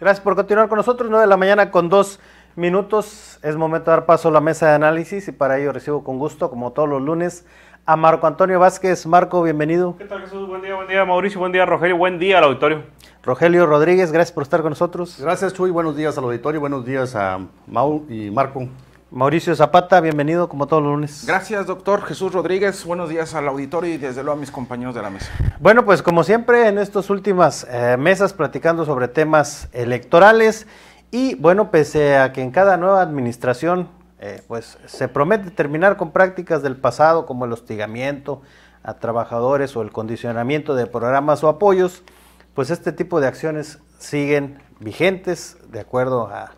Gracias por continuar con nosotros, 9 de la mañana con dos minutos. Es momento de dar paso a la mesa de análisis y para ello recibo con gusto, como todos los lunes, a Marco Antonio Vázquez. Marco, bienvenido. ¿Qué tal Jesús? Buen día, buen día Mauricio, buen día Rogelio, buen día al auditorio. Rogelio Rodríguez, gracias por estar con nosotros. Gracias Chuy, buenos días al auditorio, buenos días a Mau y Marco. Mauricio Zapata, bienvenido como todos los lunes. Gracias, doctor Jesús Rodríguez. Buenos días al auditorio y desde luego a mis compañeros de la mesa. Bueno, pues como siempre en estas últimas eh, mesas platicando sobre temas electorales y bueno, pese a que en cada nueva administración eh, pues se promete terminar con prácticas del pasado como el hostigamiento a trabajadores o el condicionamiento de programas o apoyos, pues este tipo de acciones siguen vigentes de acuerdo a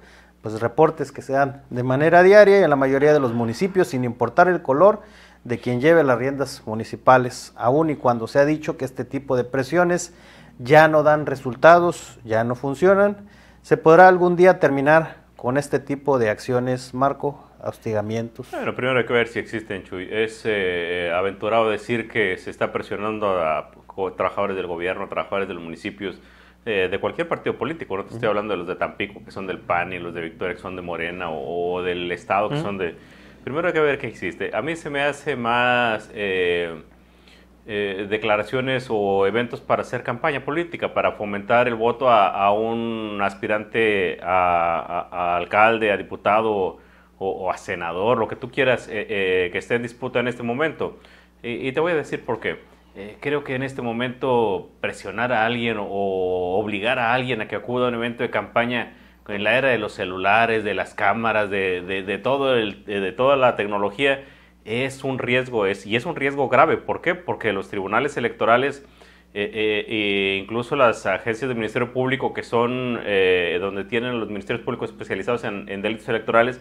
pues, reportes que se dan de manera diaria en la mayoría de los municipios, sin importar el color de quien lleve las riendas municipales, aún y cuando se ha dicho que este tipo de presiones ya no dan resultados, ya no funcionan, se podrá algún día terminar con este tipo de acciones, Marco, hostigamientos. Bueno, primero hay que ver si existen, Chuy. Es eh, eh, aventurado decir que se está presionando a trabajadores del gobierno, trabajadores de los municipios, eh, de cualquier partido político, no te estoy hablando de los de Tampico, que son del PAN, y los de Victoria, que son de Morena, o, del Estado, que son de... Primero hay que ver qué existe. A mí se me hace más... Eh, eh, declaraciones o eventos para hacer campaña política, para fomentar el voto a, un aspirante a, alcalde, a diputado o, a senador, lo que tú quieras que esté en disputa en este momento. y, te voy a decir por qué. Eh, creo que en este momento presionar a alguien o obligar a alguien a que acuda a un evento de campaña en la era de los celulares, de las cámaras, de, de, todo de toda la tecnología, es un riesgo, y es un riesgo grave. ¿Por qué? Porque los tribunales electorales e incluso las agencias del Ministerio Público que son donde tienen los ministerios públicos especializados en, delitos electorales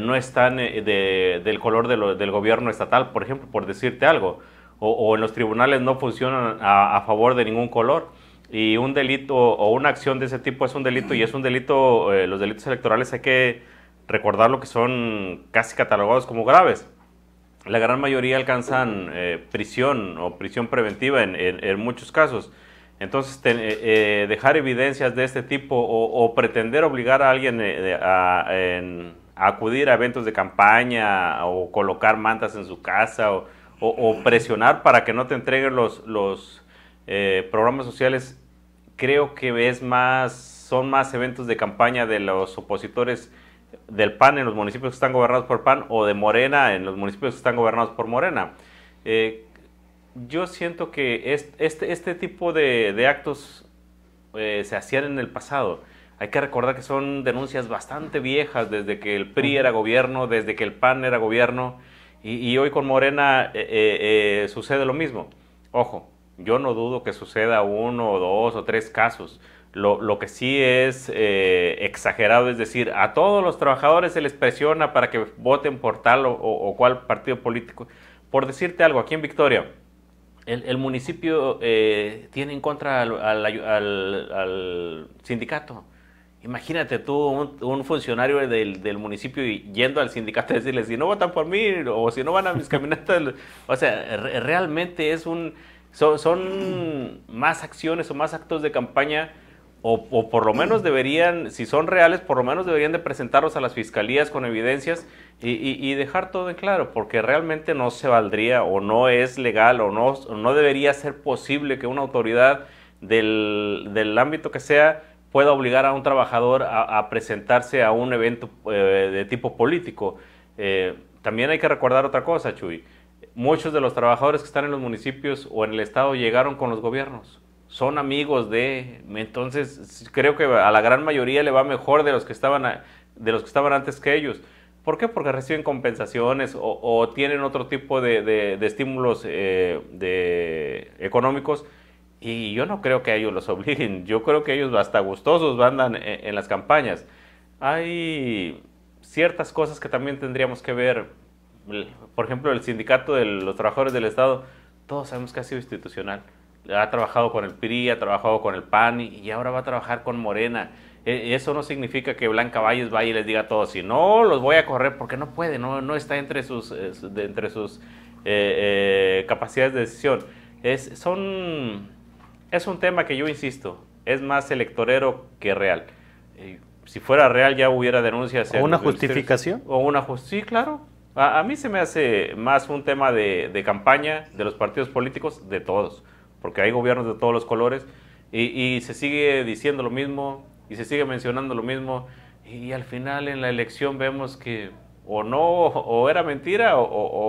no están del color del gobierno estatal, por ejemplo, por decirte algo o, en los tribunales no funcionan a, favor de ningún color. Y un delito o una acción de ese tipo es un delito y es un delito, eh, los delitos electorales hay que recordar lo que son casi catalogados como graves. La gran mayoría alcanzan eh, prisión o prisión preventiva en, muchos casos. Entonces, eh, dejar evidencias de este tipo o, pretender obligar a alguien a, a, acudir a eventos de campaña o colocar mantas en su casa o o, presionar para que no te entreguen los, eh, programas sociales, creo que es más, son más eventos de campaña de los opositores del PAN en los municipios que están gobernados por PAN o de Morena en los municipios que están gobernados por Morena. Eh, yo siento que este, este tipo de, de actos eh, se hacían en el pasado. Hay que recordar que son denuncias bastante viejas desde que el PRI era gobierno, desde que el PAN era gobierno. Y, hoy con Morena eh, eh, eh, sucede lo mismo. Ojo, yo no dudo que suceda uno o dos o tres casos. Lo, que sí es exagerado es decir, a todos los trabajadores se les presiona para que voten por tal o, cual partido político. Por decirte algo, aquí en Victoria, el, municipio tiene en contra al, al sindicato. Imagínate tú, un, funcionario del, del, municipio yendo al sindicato a decirle, si no votan por mí o si no van a mis caminatas, o sea, realmente es un, son, son, más acciones o más actos de campaña, o, por lo menos mm. deberían, si son reales, por lo menos deberían de presentarlos a las fiscalías con evidencias y, y, y dejar todo en claro, porque realmente no se valdría o no es legal o no, no debería ser posible que una autoridad del ámbito que sea pueda obligar a un trabajador a, presentarse a un evento eh, de tipo político. Eh, también hay que recordar otra cosa, Chuy. Muchos de los trabajadores que están en los municipios o en el Estado llegaron con los gobiernos. Son amigos de... Entonces, creo que a la gran mayoría le va mejor de los que estaban, de los que estaban antes que ellos. ¿Por qué? Porque reciben compensaciones o, tienen otro tipo de, estímulos eh, económicos y yo no creo que ellos los obliguen, yo creo que ellos hasta gustosos andan en, en las campañas. Hay ciertas cosas que también tendríamos que ver, por ejemplo, el sindicato de los trabajadores del Estado, todos sabemos que ha sido institucional. Ha trabajado con el PRI, ha trabajado con el PAN y ahora va a trabajar con Morena. E, eso no significa que Blanca Valles vaya y les diga a todos, si no, los voy a correr porque no puede, no, no está entre sus, eh, entre sus eh, eh, capacidades de decisión. Es, son es un tema que yo insisto, es más electorero que real. Eh, si fuera real ya hubiera denuncias. ¿O una justificación? O una justicia, sí, claro. A, mí se me hace más un tema de, campaña de los partidos políticos, de todos, porque hay gobiernos de todos los colores y, se sigue diciendo lo mismo y se sigue mencionando lo mismo y al final en la elección vemos que o no, o era mentira, o,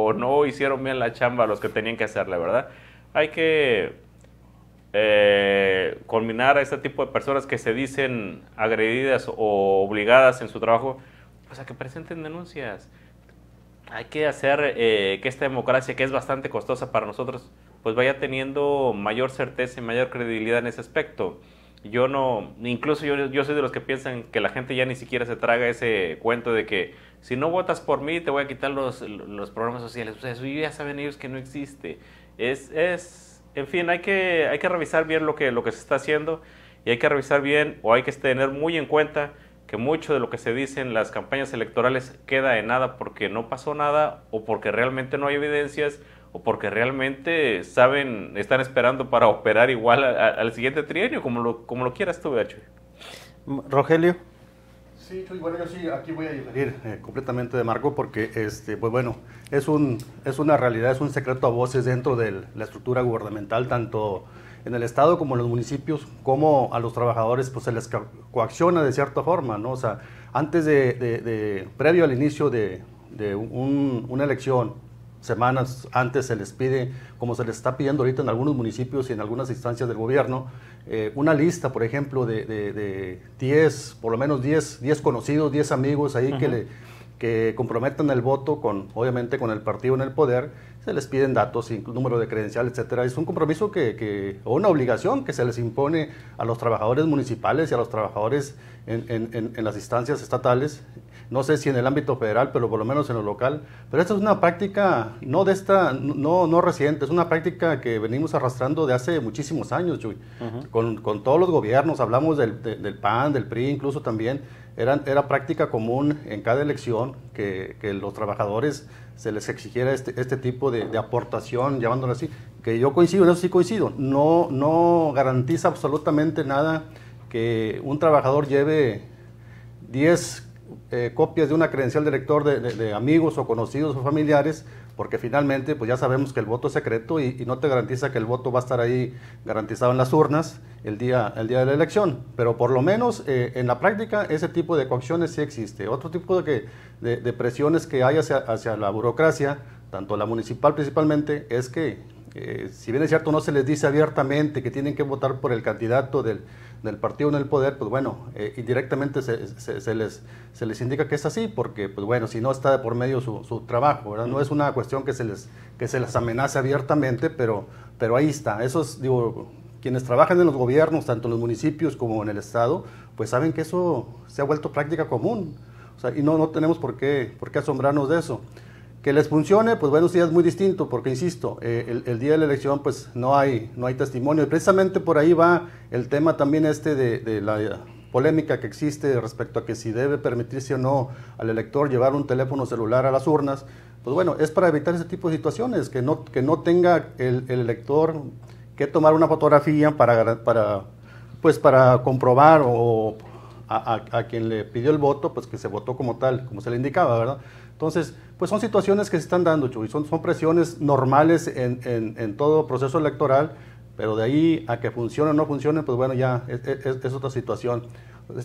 o, no hicieron bien la chamba los que tenían que hacerla, ¿verdad? Hay que eh, culminar a este tipo de personas que se dicen agredidas o obligadas en su trabajo, pues a que presenten denuncias. Hay que hacer eh, que esta democracia, que es bastante costosa para nosotros, pues vaya teniendo mayor certeza y mayor credibilidad en ese aspecto. Yo no, incluso yo, yo soy de los que piensan que la gente ya ni siquiera se traga ese cuento de que si no votas por mí te voy a quitar los, los programas sociales. O sea, eso ya saben ellos que no existe. Es, es en fin, hay que, hay que revisar bien lo que, lo que se está haciendo y hay que revisar bien o hay que tener muy en cuenta que mucho de lo que se dice en las campañas electorales queda en nada porque no pasó nada o porque realmente no hay evidencias o porque realmente saben, están esperando para operar igual al siguiente trienio, como lo, como lo quieras tú, hecho Rogelio. Sí, bueno, yo sí, aquí voy a diferir eh, completamente de Marco porque, este, pues bueno, es, un, es una realidad, es un secreto a voces dentro de la estructura gubernamental, tanto en el Estado como en los municipios, como a los trabajadores pues se les coacciona de cierta forma, ¿no? O sea, antes de, previo al inicio de, de una elección, semanas antes se les pide, como se les está pidiendo ahorita en algunos municipios y en algunas instancias del gobierno, eh, una lista, por ejemplo, de 10, por lo menos 10 conocidos, 10 amigos ahí que, le, comprometan el voto con, obviamente, con el partido en el poder, se les piden datos, número de credencial, etc. Es un compromiso que, o una obligación que se les impone a los trabajadores municipales y a los trabajadores en las instancias estatales no sé si en el ámbito federal, pero por lo menos en lo local. Pero esta es una práctica no de esta, no, no reciente, es una práctica que venimos arrastrando de hace muchísimos años, Chuy. con, todos los gobiernos, hablamos del, del PAN, del PRI, incluso también. Era, era, práctica común en cada elección que, que los trabajadores se les exigiera este, este tipo de, aportación, llamándolo así, que yo coincido, en eso sí coincido, no, no garantiza absolutamente nada que un trabajador lleve 10, eh, copias de una credencial de elector de, amigos o conocidos o familiares, porque finalmente pues ya sabemos que el voto es secreto y, no te garantiza que el voto va a estar ahí garantizado en las urnas el día, el día de la elección. Pero por lo menos eh, en la práctica ese tipo de coacciones sí existe. Otro tipo de, presiones que hay hacia la burocracia, tanto la municipal principalmente, es que si bien es cierto, no se les dice abiertamente que tienen que votar por el candidato del, del partido en el poder, pues bueno, eh, indirectamente se, se, les, se les indica que es así, porque pues bueno, si no está por medio su, su trabajo, ¿verdad? No es una cuestión que se les, que se les amenace abiertamente, pero, pero ahí está. Eso digo, quienes trabajan en los gobiernos, tanto en los municipios como en el Estado, pues saben que eso se ha vuelto práctica común. O sea, y no, no tenemos por qué, por qué asombrarnos de eso. Que les funcione, pues bueno, sí es muy distinto, porque insisto, eh, el, día de la elección pues no hay, no hay testimonio. Y precisamente por ahí va el tema también este de, la polémica que existe respecto a que si debe permitirse o no al elector llevar un teléfono celular a las urnas, pues bueno, es para evitar ese tipo de situaciones, que no, que no tenga el, elector que tomar una fotografía para, para, pues para comprobar o a, a, quien le pidió el voto, pues que se votó como tal, como se le indicaba, ¿verdad? Entonces, pues son situaciones que se están dando, y son, son presiones normales en, todo proceso electoral, pero de ahí a que funcione o no funcione, pues bueno, ya es, otra situación.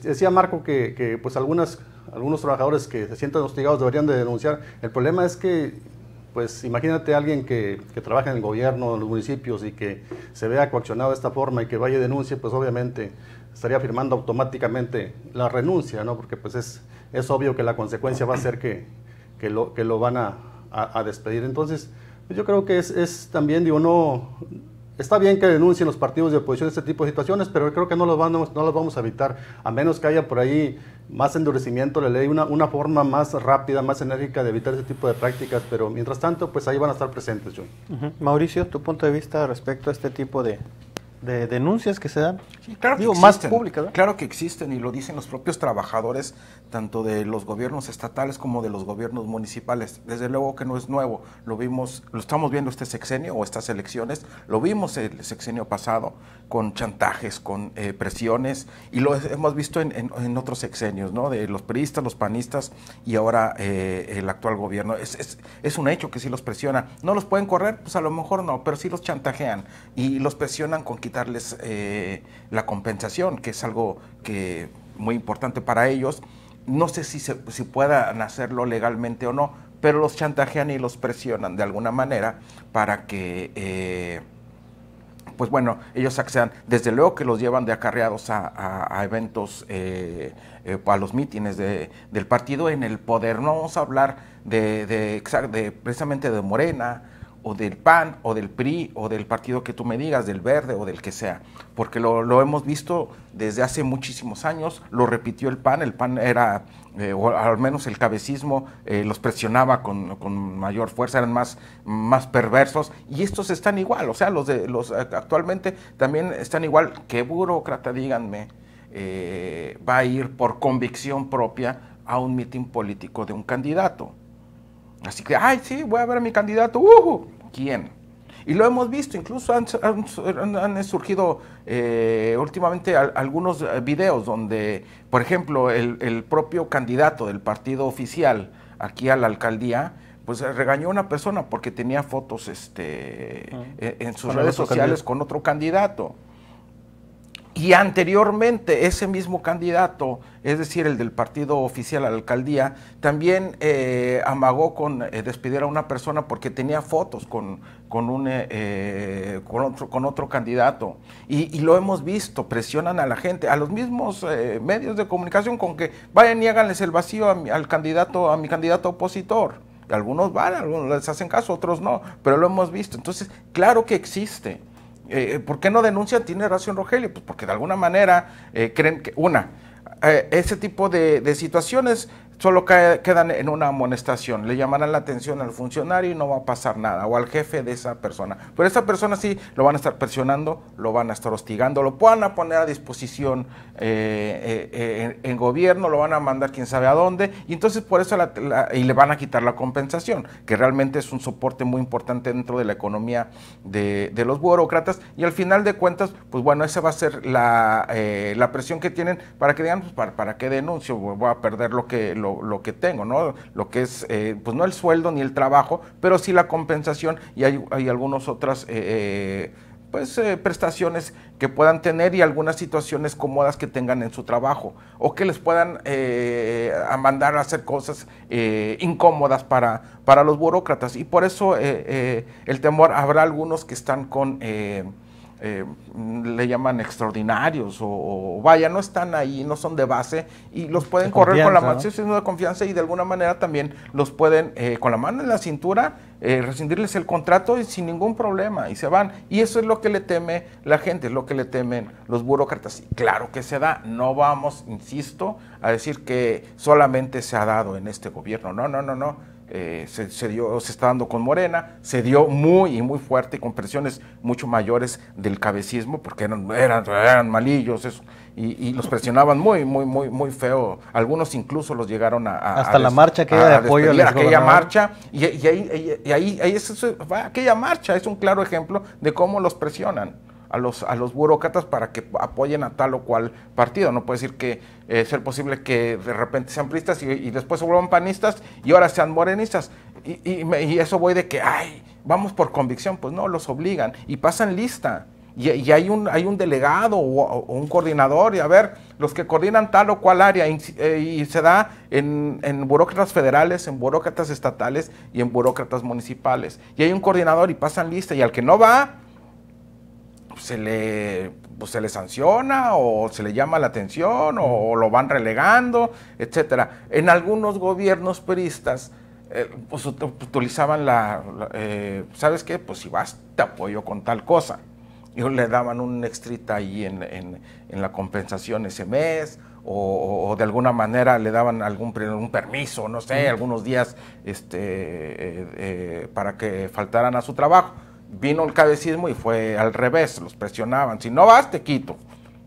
Decía Marco que, pues algunas, algunos trabajadores que se sienten hostigados deberían de denunciar. El problema es que, pues imagínate a alguien que, trabaja en el gobierno, en los municipios y que se vea coaccionado de esta forma y que vaya y denuncie, pues obviamente estaría firmando automáticamente la renuncia, ¿no? Porque pues es, es obvio que la consecuencia va a ser que, que lo, que lo van a, despedir. Entonces, yo creo que es, también, digo, no, está bien que denuncien los partidos de oposición este tipo de situaciones, pero creo que no los, vamos, no los vamos a evitar, a menos que haya por ahí más endurecimiento de la ley, una, una forma más rápida, más enérgica de evitar ese tipo de prácticas, pero mientras tanto, pues ahí van a estar presentes, John. Mauricio, tu punto de vista respecto a este tipo de, de denuncias que se dan. Sí, claro Digo, que más públicas. Claro que existen y lo dicen los propios trabajadores, tanto de los gobiernos estatales como de los gobiernos municipales. Desde luego que no es nuevo, lo vimos, lo estamos viendo este sexenio o estas elecciones, lo vimos el sexenio pasado con chantajes, con eh, presiones y lo hemos visto en, en, otros sexenios, ¿no? De los periodistas, los panistas y ahora eh, el actual gobierno. Es, es, es un hecho que sí los presiona. ¿No los pueden correr? Pues a lo mejor no, pero sí los chantajean y los presionan con quitar darles eh, la compensación, que es algo que muy importante para ellos. No sé si, se, si puedan hacerlo legalmente o no, pero los chantajean y los presionan de alguna manera para que, eh, pues bueno, ellos accedan. Desde luego que los llevan de acarreados a, eventos, eh, eh, a los mítines de, del partido en el poder. No vamos a hablar de, de, de precisamente de Morena, o del PAN o del PRI o del partido que tú me digas, del verde o del que sea, porque lo, hemos visto desde hace muchísimos años, lo repitió el PAN, el PAN era, eh, o al menos el cabecismo eh, los presionaba con, mayor fuerza, eran más, más perversos y estos están igual, o sea, los, de, los eh, actualmente también están igual, qué burócrata, díganme, va a ir por convicción propia a un mitin político de un candidato. Así que, ay, sí, voy a ver a mi candidato. Uh quién. Y lo hemos visto, incluso han, han, surgido eh, últimamente algunos eh, videos donde, por ejemplo, el, propio candidato del partido oficial aquí a la alcaldía, pues eh, regañó a una persona porque tenía fotos este, ah. en sus redes sociales con otro candidato. Y anteriormente ese mismo candidato, es decir, el del partido oficial a la alcaldía, también eh, amagó con eh, despedir a una persona porque tenía fotos con, con, un, eh, con, otro, con otro, candidato. Y, lo hemos visto, presionan a la gente, a los mismos medios de comunicación con que vayan y háganles el vacío al candidato, a mi candidato opositor. Algunos van, algunos les hacen caso, otros no, pero lo hemos visto. Entonces, claro que existe. Eh, ¿Por qué no denuncian? Tiene razón Rogelio? Pues porque de alguna manera eh, creen que, una, eh, ese tipo de, de, situaciones solo quedan en una amonestación, le llamarán la atención al funcionario y no va a pasar nada, o al jefe de esa persona. Pero esa persona sí lo van a estar presionando, lo van a estar hostigando, lo van a poner a disposición eh, eh, eh, en, gobierno, lo van a mandar quién sabe a dónde, y entonces por eso y le van a quitar la compensación, que realmente es un soporte muy importante dentro de la economía de, los burócratas, y al final de cuentas, pues bueno, esa va a ser la, presión que tienen para que digan, pues, para, para qué denuncio, voy a perder lo que lo, que tengo, ¿no? Lo que es, eh, pues no el sueldo ni el trabajo, pero sí la compensación y hay, algunas otras... Eh, eh, pues, prestaciones que puedan tener y algunas situaciones cómodas que tengan en su trabajo o que les puedan mandar a hacer cosas incómodas para, para los burócratas. Y por eso el temor, habrá algunos que están con eh, le llaman extraordinarios o, vaya, no están ahí, no son de base y los pueden correr con la mano de confianza y de alguna manera también los pueden eh, con la mano en la cintura eh, rescindirles el contrato sin ningún problema y se van. Y eso es lo que le teme la gente, es lo que le temen los burócratas. Y claro que se da, no vamos, insisto, a decir que solamente se ha dado en este gobierno, no, no, no, no eh, se, dio, se está dando con Morena, se dio muy y muy fuerte con presiones mucho mayores del cabecismo, porque eran, eran, eran malillos y, los presionaban muy, muy, muy, muy feo. Algunos incluso los llegaron a... Hasta la marcha que de apoyo a aquella marcha, y, ahí, y ahí, ahí, aquella marcha es un claro ejemplo de cómo los presionan a los, a los burócratas para que apoyen a tal o cual partido. No puede decir que eh, ser posible que de repente sean priistas y, después se vuelvan panistas y ahora sean morenistas. Y, y, eso voy de que, ay, vamos por convicción. Pues no, los obligan y pasan lista. Y, y, hay, un, hay un delegado o, un coordinador, y a ver, los que coordinan tal o cual área, y, eh, y se da en, en, burócratas federales, en burócratas estatales y en burócratas municipales. Y hay un coordinador y pasan lista, y al que no va, pues, se le, pues se le sanciona o se le llama la atención o, lo van relegando, etcétera. En algunos gobiernos peristas, eh, pues utilizaban la, eh, ¿sabes qué? Pues si vas, te apoyo con tal cosa. Y le daban un extrita ahí en, la compensación ese mes, o, de alguna manera le daban algún permiso, no sé, algunos días este, eh, para que faltaran a su trabajo vino el cabecismo y fue al revés, los presionaban, si no vas te quito.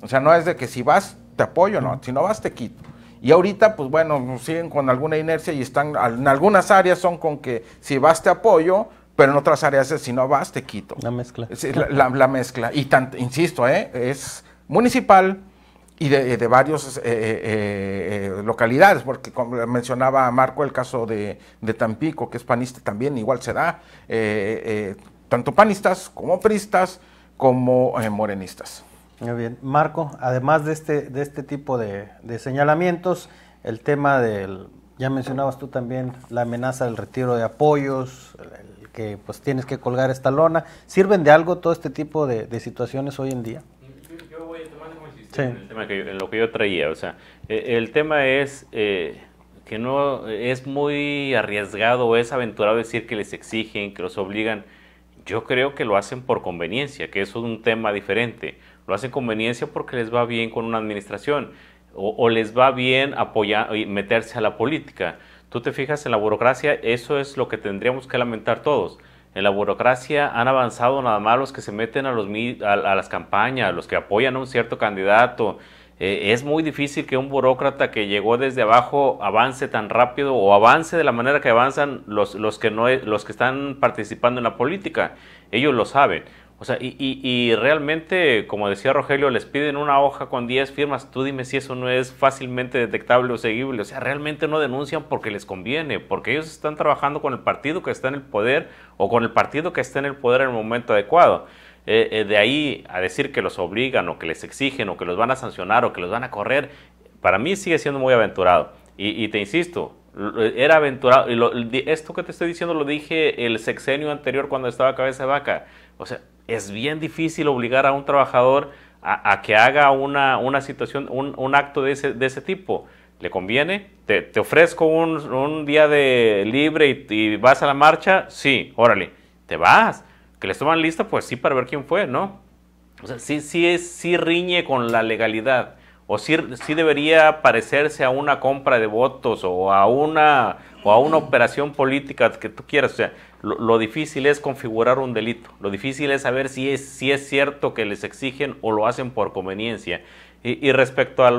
O sea, no es de que si vas te apoyo, no, si no vas te quito. Y ahorita, pues bueno, siguen con alguna inercia y están, en algunas áreas son con que si vas te apoyo, pero en otras áreas es si no vas te quito. La mezcla. la, mezcla. Y tanto, insisto, ¿eh? es municipal, y de, eh, de varias eh, localidades, porque como mencionaba Marco el caso de, de, Tampico, que es panista, también igual se da. Eh, tanto panistas como pristas como eh, morenistas. Muy bien. Marco, además de este, de este tipo de, señalamientos, el tema del, ya mencionabas tú también la amenaza del retiro de apoyos, que pues tienes que colgar esta lona. ¿Sirven de algo todo este tipo de, situaciones hoy en día? Yo voy a tomar como sí. en, lo que yo traía. O sea, e, el tema es eh, que no es muy arriesgado, o es aventurado decir que les exigen, que los obligan yo creo que lo hacen por conveniencia, que eso es un tema diferente. Lo hacen conveniencia porque les va bien con una administración o, les va bien apoyar, eh, meterse a la política. Tú te fijas en la burocracia, eso es lo que tendríamos que lamentar todos. En la burocracia han avanzado nada más los que se meten a, los, a las campañas, los que apoyan a un cierto candidato, eh, es muy difícil que un burócrata que llegó desde abajo avance tan rápido o avance de la manera que avanzan los, los que, no, los que están participando en la política. Ellos lo saben. O sea, y, y, realmente, como decía Rogelio, les piden una hoja con 10 firmas. Tú dime si eso no es fácilmente detectable o seguible. O sea, realmente no denuncian porque les conviene, porque ellos están trabajando con el partido que está en el poder o con el partido que está en el poder en el momento adecuado. Eh, eh, de ahí a decir que los obligan o que les exigen o que los van a sancionar o que los van a correr, para mí sigue siendo muy aventurado. Y, te insisto, era aventurado. esto que te estoy diciendo lo dije el sexenio anterior cuando estaba cabeza de vaca. O sea, es bien difícil obligar a un trabajador a, que haga una, situación, un, acto de ese, tipo le conviene, te, ofrezco un, día de libre y, y, vas a la marcha, sí, órale, te vas que les toman lista, pues sí, para ver quién fue, ¿no? O sea, sí, sí, es, sí riñe con la legalidad, o sí, sí debería parecerse a una compra de votos o a una, o a una operación política que tú quieras. O sea, lo, lo, difícil es configurar un delito, lo difícil es saber si es, si es cierto que les exigen o lo hacen por conveniencia. Y, respecto a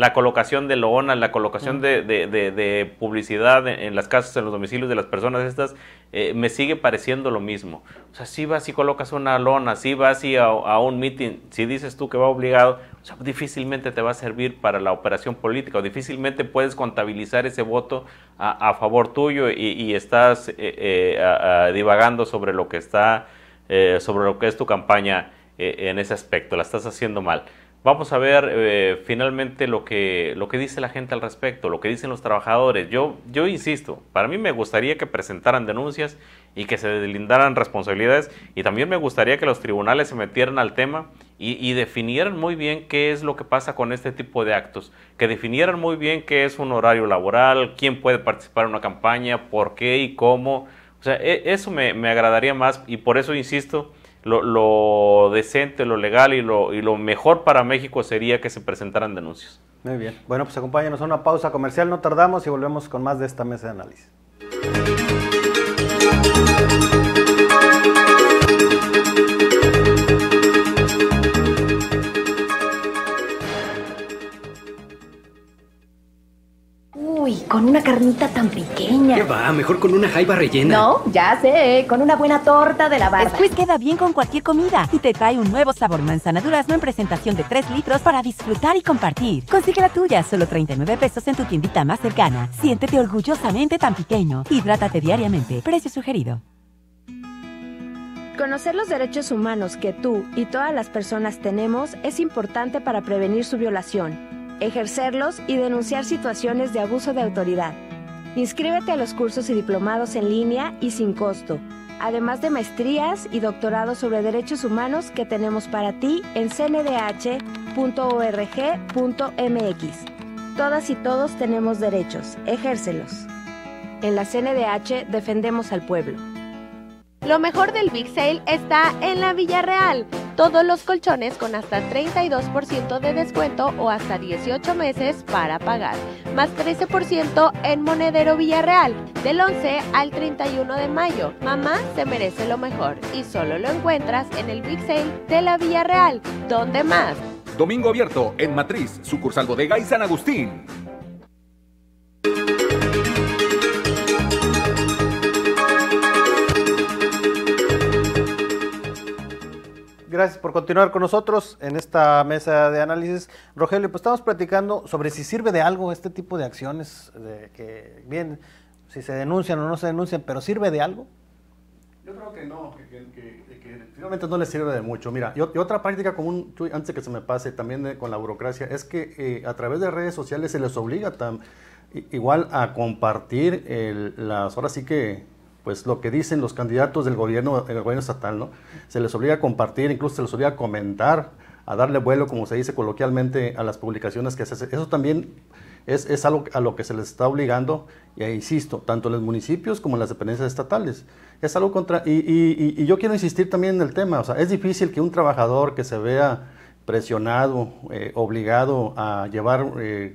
la colocación de loona, la colocación mm. de, publicidad en, las casas, en los domicilios de las personas estas, eh, me sigue pareciendo lo mismo. O sea, si vas y colocas una lona, si vas y a, un meeting, si dices tú que va obligado, difícilmente te va a servir para la operación política o difícilmente puedes contabilizar ese voto a, favor tuyo y, estás eh, eh, divagando sobre lo que está, sobre lo que es tu campaña en ese aspecto. La estás haciendo mal. Vamos a ver eh, finalmente lo que, lo que dice la gente al respecto, lo que dicen los trabajadores. Yo, yo insisto, para mí me gustaría que presentaran denuncias y que se deslindaran responsabilidades y también me gustaría que los tribunales se metieran al tema y, definieran muy bien qué es lo que pasa con este tipo de actos, que definieran muy bien qué es un horario laboral, quién puede participar en una campaña, por qué y cómo. O sea, e, eso me agradaría más y por eso insisto lo, decente, lo legal y lo, y lo mejor para México sería que se presentaran denuncias. Muy bien. Bueno, pues acompáñenos a una pausa comercial, no tardamos y volvemos con más de esta mesa de análisis. Uy, con una carnita tan pequeña. ¿Qué va? Mejor con una jaiba rellena. No, ya sé, con una buena torta de la base. Squeeze queda bien con cualquier comida y te trae un nuevo sabor manzana durazno en presentación de 3 litros para disfrutar y compartir. Consigue la tuya, solo 39 pesos en tu tiendita más cercana. Siéntete orgullosamente tan pequeño. Hidrátate diariamente. Precio sugerido. Conocer los derechos humanos que tú y todas las personas tenemos es importante para prevenir su violación ejercerlos y denunciar situaciones de abuso de autoridad. Inscríbete a los cursos y diplomados en línea y sin costo, además de maestrías y doctorados sobre derechos humanos que tenemos para ti en cndh.org.mx. Todas y todos tenemos derechos, ejércelos. En la CNDH defendemos al pueblo. Lo mejor del Big Sale está en la Villarreal. Todos los colchones con hasta 32% de descuento o hasta 18 meses para pagar, más 13% en Monedero Villarreal, del 11 al 31 de mayo. Mamá se merece lo mejor y solo lo encuentras en el Big Sale de la Villarreal. ¿Dónde más? Domingo abierto en Matriz, sucursal Bodega y San Agustín. Gracias por continuar con nosotros en esta mesa de análisis. Rogelio, pues estamos platicando sobre si sirve de algo este tipo de acciones, que bien, si se denuncian o no se denuncian, pero ¿sirve de algo? Yo creo que no, que, que, finalmente no le sirve de mucho. Mira, y, otra práctica común, antes que se me pase también eh, con la burocracia, es que eh, a través de redes sociales se les obliga igual a compartir las, ahora sí que pues lo que dicen los candidatos del gobierno, gobierno estatal, ¿no? Se les obliga a compartir, incluso se les obliga a comentar, a darle vuelo, como se dice coloquialmente, a las publicaciones que se hacen. Eso también es, algo a lo que se les está obligando, e insisto, tanto en los municipios como en las dependencias estatales. Es algo contra... Y, yo quiero insistir también en el tema, o sea, es difícil que un trabajador que se vea presionado, eh, obligado a llevar eh,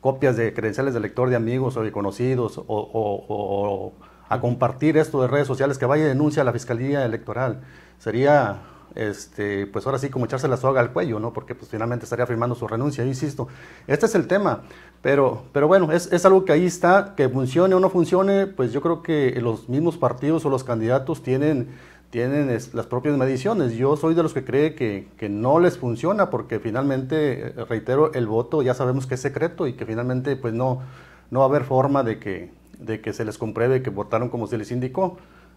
copias de credenciales de lector de amigos o de conocidos o, a compartir esto de redes sociales, que vaya denuncia a la Fiscalía Electoral. Sería, este, pues ahora sí, como echarse la soga al cuello, ¿no? Porque pues finalmente estaría firmando su renuncia, insisto. Este es el tema, pero, pero bueno, es, es algo que ahí está, que funcione o no funcione, pues yo creo que los mismos partidos o los candidatos tienen tienen las propias mediciones. Yo soy de los que cree que, que, no les funciona porque finalmente, eh, reitero, el voto ya sabemos que es secreto y que finalmente pues no, no va a haber forma de que, de que se les compruebe que votaron como se les indicó.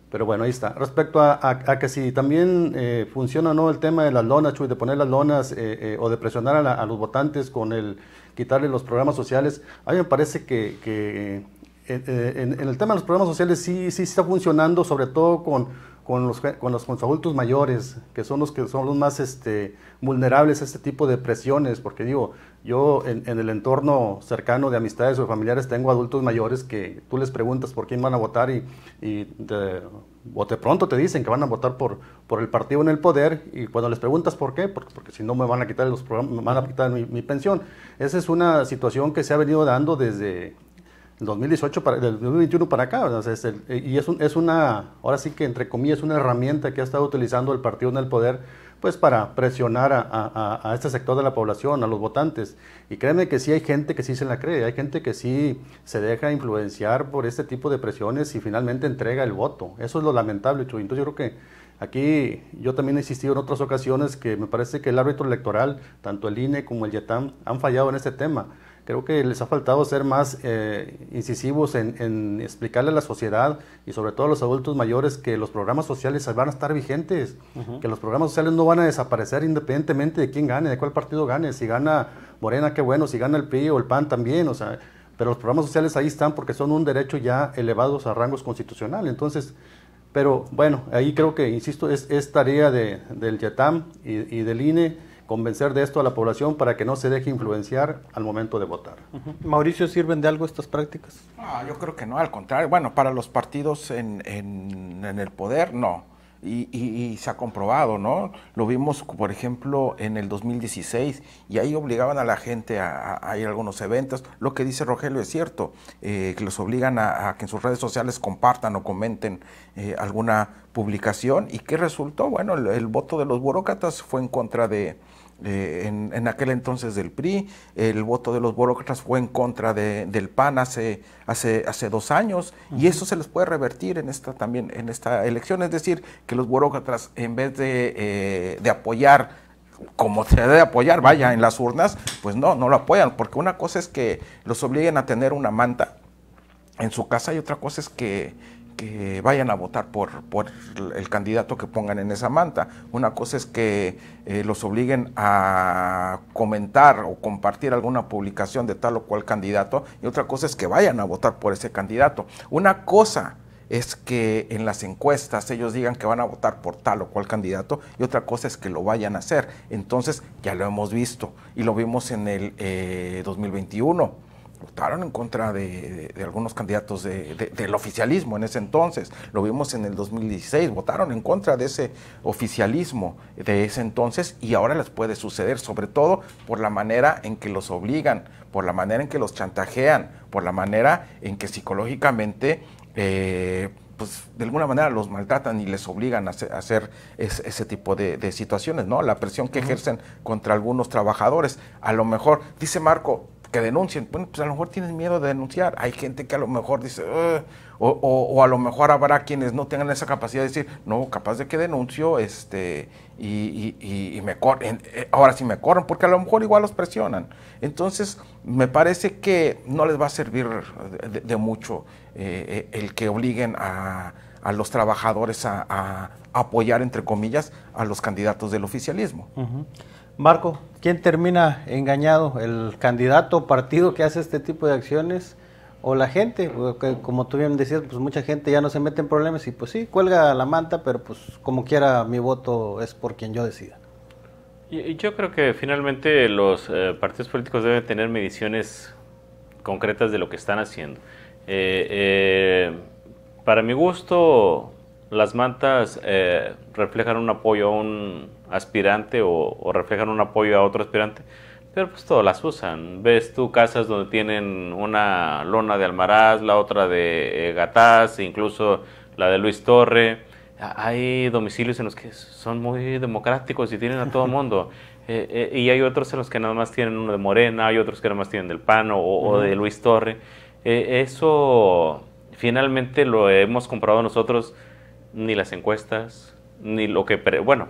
Pero bueno, ahí está. Respecto a, que si también eh, funciona o no el tema de las lonas, Chuy, de poner las lonas eh, eh, o de presionar a, los votantes con el quitarle los programas sociales, a mí me parece que, en, el tema de los programas sociales sí, sí está funcionando, sobre todo con, los, con adultos mayores, que son los que son los más este, vulnerables a este tipo de presiones, porque digo, yo en, el entorno cercano de amistades o familiares tengo adultos mayores que tú les preguntas por quién van a votar y, y de, pronto te dicen que van a votar por, por el partido en el poder y cuando les preguntas por qué, porque, si no me van a quitar, los me van a quitar mi, mi, pensión. Esa es una situación que se ha venido dando desde el 2018, del 2021 para acá. y es, es una, ahora sí que entre comillas, una herramienta que ha estado utilizando el partido en el poder pues para presionar a, este sector de la población, a los votantes. Y créeme que sí hay gente que sí se la cree, hay gente que sí se deja influenciar por este tipo de presiones y finalmente entrega el voto. Eso es lo lamentable, Chuy. Entonces yo creo que aquí yo también he insistido en otras ocasiones que me parece que el árbitro electoral, tanto el INE como el YETAM, han fallado en este tema creo que les ha faltado ser más eh, incisivos en, explicarle a la sociedad y sobre todo a los adultos mayores que los programas sociales van a estar vigentes, que los programas sociales no van a desaparecer independientemente de quién gane, de cuál partido gane. Si gana Morena, qué bueno, si gana el PRI o el PAN también, o sea, pero los programas sociales ahí están porque son un derecho ya elevados a rangos constitucionales. Entonces, pero bueno, ahí creo que, insisto, es, tarea de, del YETAM y, y del INE convencer de esto a la población para que no se deje influenciar al momento de votar. Mauricio, ¿sirven de algo estas prácticas? Ah, yo creo que no, al contrario. Bueno, para los partidos en, en, en el poder, no. Y, y, se ha comprobado, ¿no? Lo vimos, por ejemplo, en el 2016 y ahí obligaban a la gente a, a ir a algunos eventos. Lo que dice Rogelio es cierto, eh, que los obligan a, que en sus redes sociales compartan o comenten eh, alguna publicación. ¿Y qué resultó? Bueno, el voto de los burócratas fue en contra de, en, aquel entonces del PRI, el voto de los burócratas fue en contra de, del PAN hace, hace, hace dos años y eso se les puede revertir en esta, también en esta elección, es decir, que los burócratas en vez de, eh, de apoyar como se debe apoyar, vaya, en las urnas, pues no, no lo apoyan, porque una cosa es que los obliguen a tener una manta en su casa y otra cosa es que que vayan a votar por, por el candidato que pongan en esa manta. Una cosa es que eh, los obliguen a comentar o compartir alguna publicación de tal o cual candidato y otra cosa es que vayan a votar por ese candidato. Una cosa es que en las encuestas ellos digan que van a votar por tal o cual candidato y otra cosa es que lo vayan a hacer. Entonces ya lo hemos visto y lo vimos en el 2021 eh, votaron en contra de, algunos candidatos de, del oficialismo en ese entonces. Lo vimos en el 2016, votaron en contra de ese oficialismo de ese entonces y ahora les puede suceder, sobre todo por la manera en que los obligan, por la manera en que los chantajean, por la manera en que psicológicamente... Eh, pues de alguna manera los maltratan y les obligan a hacer ese, tipo de, de, situaciones, ¿no? La presión que ejercen contra algunos trabajadores. A lo mejor, dice Marco, que denuncien. Bueno, pues a lo mejor tienes miedo de denunciar. Hay gente que a lo mejor dice, o, a lo mejor habrá quienes no tengan esa capacidad de decir, no, capaz de que denuncio, este, y, y, me corren, eh, ahora sí me corren, porque a lo mejor igual los presionan. Entonces, me parece que no les va a servir de, mucho eh, eh, el que obliguen a, los trabajadores a, apoyar, entre comillas, a los candidatos del oficialismo. Marco, ¿quién termina engañado? ¿El candidato o partido que hace este tipo de acciones? o la gente, porque como tú bien decías, pues mucha gente ya no se mete en problemas y pues sí, cuelga la manta, pero pues como quiera mi voto es por quien yo decida. Y, yo creo que finalmente los eh, partidos políticos deben tener mediciones concretas de lo que están haciendo. Eh, eh, para mi gusto, las mantas eh, reflejan un apoyo a un aspirante o, reflejan un apoyo a otro aspirante, pero pues todas las usan. Ves tú casas donde tienen una lona de Almaraz, la otra de eh, Gataz, e incluso la de Luis Torre. Hay domicilios en los que son muy democráticos y tienen a todo mundo. Eh, y hay otros en los que nada más tienen uno de Morena, hay otros que nada más tienen del Pano o, de Luis Torre. eso finalmente lo hemos comprado nosotros ni las encuestas, ni lo que, bueno,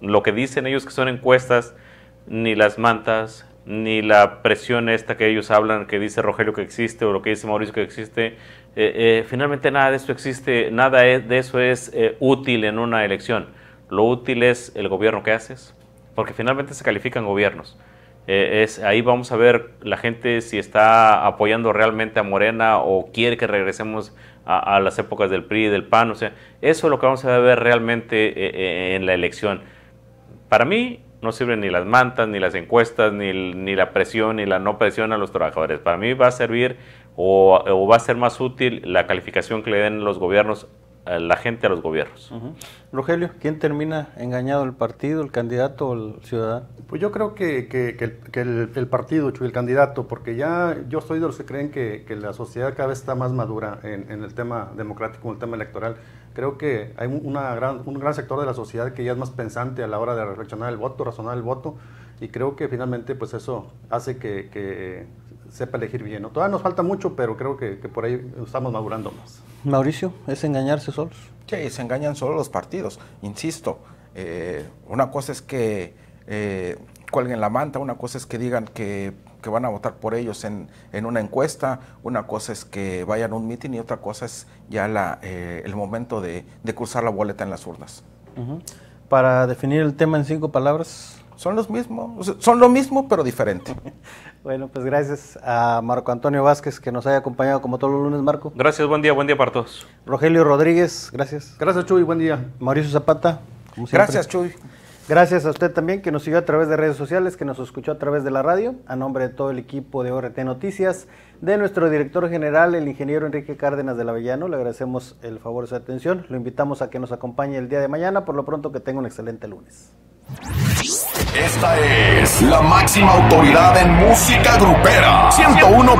lo que dicen ellos que son encuestas, ni las mantas, ni la presión esta que ellos hablan, que dice Rogelio que existe o lo que dice Mauricio que existe. Eh, eh, finalmente nada de eso existe, nada e, de eso es eh, útil en una elección. Lo útil es el gobierno que haces, porque finalmente se califican gobiernos. Eh, ahí vamos a ver la gente si está apoyando realmente a Morena o quiere que regresemos a, las épocas del PRI y del PAN. O sea, eso es lo que vamos a ver realmente eh, eh, en la elección. Para mí no sirven ni las mantas, ni las encuestas, ni, la presión, ni la no presión a los trabajadores. Para mí va a servir o, o va a ser más útil la calificación que le den los gobiernos eh, la gente a los gobiernos. Rogelio, ¿quién termina engañado, el partido, el candidato o el ciudadano? Pues yo creo que, que, el, partido el, el, partido, el candidato, porque ya yo soy de los que creen que, la sociedad cada vez está más madura en, el tema democrático, en el tema electoral. Creo que hay gran, un gran sector de la sociedad que ya es más pensante a la hora de reflexionar el voto, razonar el voto, y creo que finalmente pues eso hace que, sepa elegir bien. Todavía nos falta mucho, pero creo que por ahí estamos madurando más. Mauricio, es engañarse solos. Sí, se engañan solo los partidos. Insisto, eh, una cosa es que eh, cuelguen la manta, una cosa es que digan que, van a votar por ellos en, una encuesta, una cosa es que vayan a un mitin y otra cosa es ya la, eh, el momento de, de, cruzar la boleta en las urnas. Para definir el tema en cinco palabras. Son los mismos, son lo mismo pero diferente. Bueno, pues gracias a Marco Antonio Vázquez que nos haya acompañado como todos los lunes, Marco. Gracias, buen día, buen día para todos. Rogelio Rodríguez, gracias. Gracias, Chuy, buen día. Mauricio Zapata. Como gracias, Chuy. Gracias a usted también que nos siguió a través de redes sociales, que nos escuchó a través de la radio, a nombre de todo el equipo de ORT Noticias, de nuestro director general, el ingeniero Enrique Cárdenas del Avellano, le agradecemos el favor de su atención, lo invitamos a que nos acompañe el día de mañana, por lo pronto que tenga un excelente lunes. Esta es la máxima autoridad en música grupera. 101.